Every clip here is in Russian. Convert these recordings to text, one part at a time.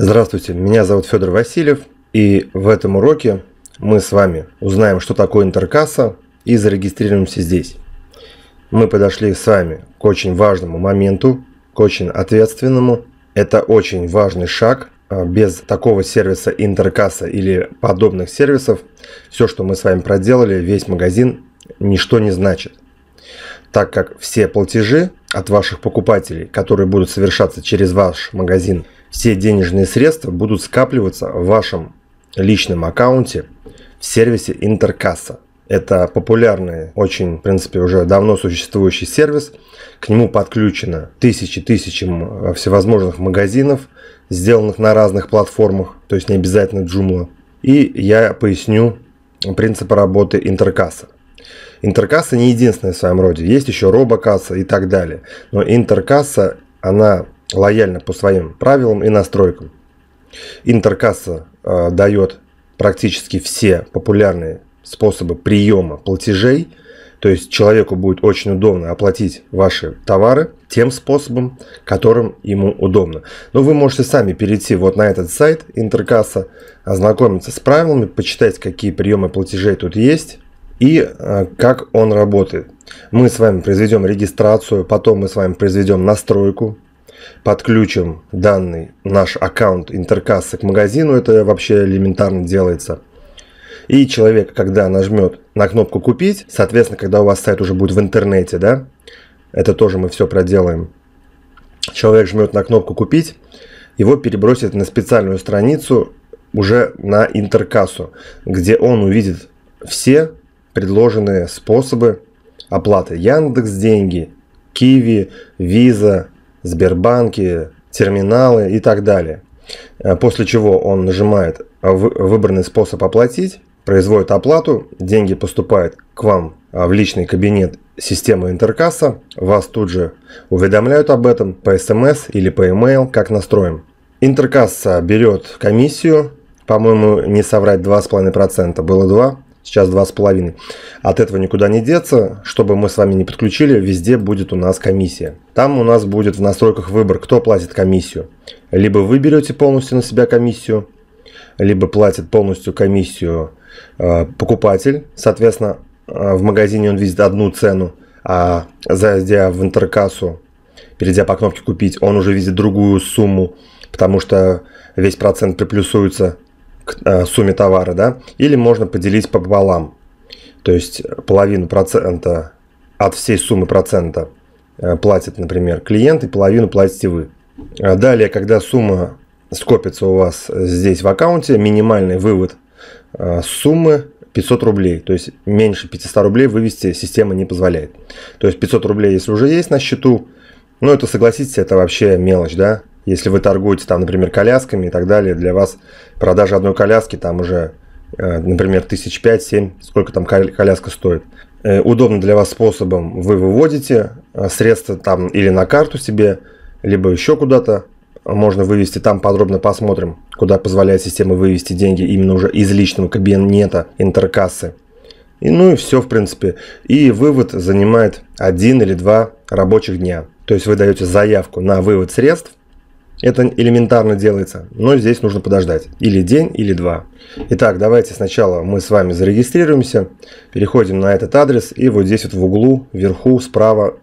Здравствуйте, меня зовут Федор Васильев, и в этом уроке мы с вами узнаем, что такое интеркасса и зарегистрируемся здесь. Мы подошли с вами к очень важному моменту, к очень ответственному. Это очень важный шаг. А без такого сервиса интеркасса или подобных сервисов все, что мы с вами проделали, весь магазин, ничто не значит. Так как все платежи от ваших покупателей, которые будут совершаться через ваш магазин – все денежные средства будут скапливаться в вашем личном аккаунте в сервисе Интеркасса. Это популярный, очень, в принципе, уже давно существующий сервис. К нему подключено тысячи тысячи всевозможных магазинов, сделанных на разных платформах, то есть не обязательно Joomla. И я поясню принцип работы Интеркасса. Интеркасса не единственная в своем роде. Есть еще робокасса и так далее. Но Интеркасса, она лояльно по своим правилам и настройкам. Интеркасса э, дает практически все популярные способы приема платежей. То есть человеку будет очень удобно оплатить ваши товары тем способом, которым ему удобно. Но вы можете сами перейти вот на этот сайт Интеркасса, ознакомиться с правилами, почитать, какие приемы платежей тут есть и э, как он работает. Мы с вами произведем регистрацию, потом мы с вами произведем настройку подключим данный наш аккаунт интеркасса к магазину, это вообще элементарно делается. И человек, когда нажмет на кнопку «Купить», соответственно, когда у вас сайт уже будет в интернете, да, это тоже мы все проделаем. Человек жмет на кнопку «Купить», его перебросит на специальную страницу уже на интеркассу, где он увидит все предложенные способы оплаты. Яндекс деньги, Киви, Виза, Сбербанки, терминалы и так далее. Э, после чего он нажимает э, выбранный способ оплатить, производит оплату, деньги поступают к вам э, в личный кабинет системы Интеркасса, вас тут же уведомляют об этом по смс эм или по email, как настроим. Интеркасса берет комиссию, по-моему, не соврать 2,5%, было 2% сейчас 2,5. От этого никуда не деться. Чтобы мы с вами не подключили, везде будет у нас комиссия. Там у нас будет в настройках выбор, кто платит комиссию. Либо вы берете полностью на себя комиссию, либо платит полностью комиссию э, покупатель. Соответственно, э, в магазине он видит одну цену, а зайдя в интеркассу, перейдя по кнопке «Купить», он уже видит другую сумму, потому что весь процент приплюсуется к э, сумме товара, да, или можно поделить пополам, то есть э, половину процента от всей суммы процента э, платит, например, клиент, и половину платите вы. А далее, когда сумма скопится у вас здесь в аккаунте, минимальный вывод суммы 500 рублей, то есть меньше 500 рублей вывести система не позволяет. То есть 500 рублей, если уже есть на счету, ну это согласитесь, это вообще мелочь, да, если вы торгуете там, например, колясками и так далее, для вас продажа одной коляски там уже, э, например, тысяч пять-семь, сколько там коляска стоит. Э, удобно для вас способом вы выводите э, средства там или на карту себе, либо еще куда-то можно вывести, там подробно посмотрим, куда позволяет система вывести деньги именно уже из личного кабинета интеркассы. И, ну и все, в принципе. И вывод занимает один или два рабочих дня. То есть вы даете заявку на вывод средств, это элементарно делается, но здесь нужно подождать. Или день, или два. Итак, давайте сначала мы с вами зарегистрируемся. Переходим на этот адрес и вот здесь вот в углу, вверху, справа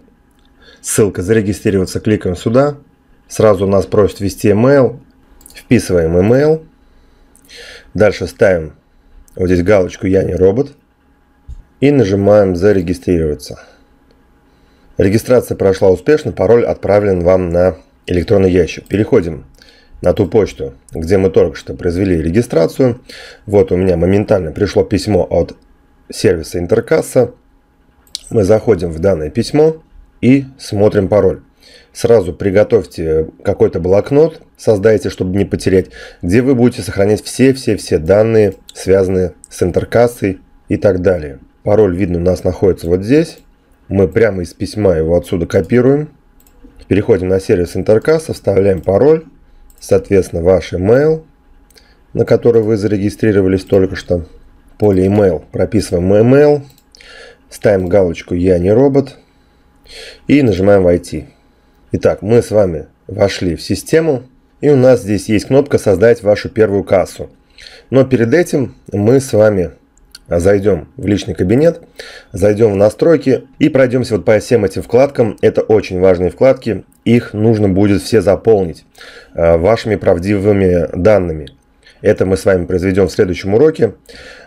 ссылка «Зарегистрироваться». Кликаем сюда. Сразу нас просят ввести email. Вписываем email. Дальше ставим вот здесь галочку «Я не робот» и нажимаем «Зарегистрироваться». Регистрация прошла успешно, пароль отправлен вам на электронный ящик. Переходим на ту почту, где мы только что произвели регистрацию. Вот у меня моментально пришло письмо от сервиса Интеркасса. Мы заходим в данное письмо и смотрим пароль. Сразу приготовьте какой-то блокнот, создайте, чтобы не потерять, где вы будете сохранять все-все-все данные, связанные с интеркассой и так далее. Пароль, видно, у нас находится вот здесь. Мы прямо из письма его отсюда копируем Переходим на сервис Интеркасса, вставляем пароль, соответственно ваш email, на который вы зарегистрировались только что. Поле email прописываем email, ставим галочку «Я не робот» и нажимаем «Войти». Итак, мы с вами вошли в систему и у нас здесь есть кнопка «Создать вашу первую кассу». Но перед этим мы с вами а зайдем в личный кабинет, зайдем в настройки и пройдемся вот по всем этим вкладкам. Это очень важные вкладки, их нужно будет все заполнить э, вашими правдивыми данными. Это мы с вами произведем в следующем уроке.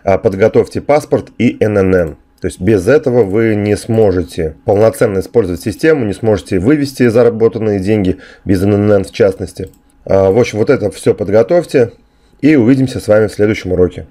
А, подготовьте паспорт и ННН. То есть без этого вы не сможете полноценно использовать систему, не сможете вывести заработанные деньги без ННН в частности. А, в общем, вот это все подготовьте и увидимся с вами в следующем уроке.